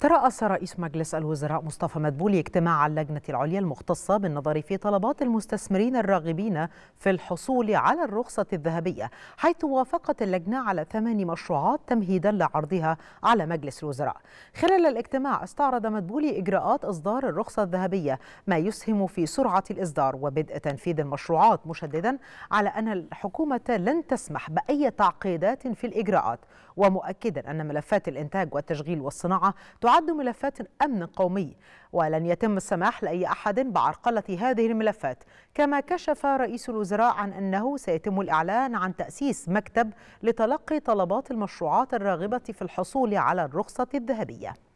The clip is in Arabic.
ترأس رئيس مجلس الوزراء مصطفى مدبولي اجتماع اللجنة العليا المختصة بالنظر في طلبات المستثمرين الراغبين في الحصول على الرخصة الذهبية حيث وافقت اللجنة على ثمان مشروعات تمهيدا لعرضها على مجلس الوزراء خلال الاجتماع استعرض مدبولي إجراءات إصدار الرخصة الذهبية ما يسهم في سرعة الإصدار وبدء تنفيذ المشروعات مشددا على أن الحكومة لن تسمح بأي تعقيدات في الإجراءات ومؤكدا أن ملفات الإنتاج والتشغيل والصناعة تعد ملفات أمن قومي ولن يتم السماح لأي أحد بعرقلة هذه الملفات كما كشف رئيس الوزراء عن أنه سيتم الإعلان عن تأسيس مكتب لتلقي طلبات المشروعات الراغبة في الحصول على الرخصة الذهبية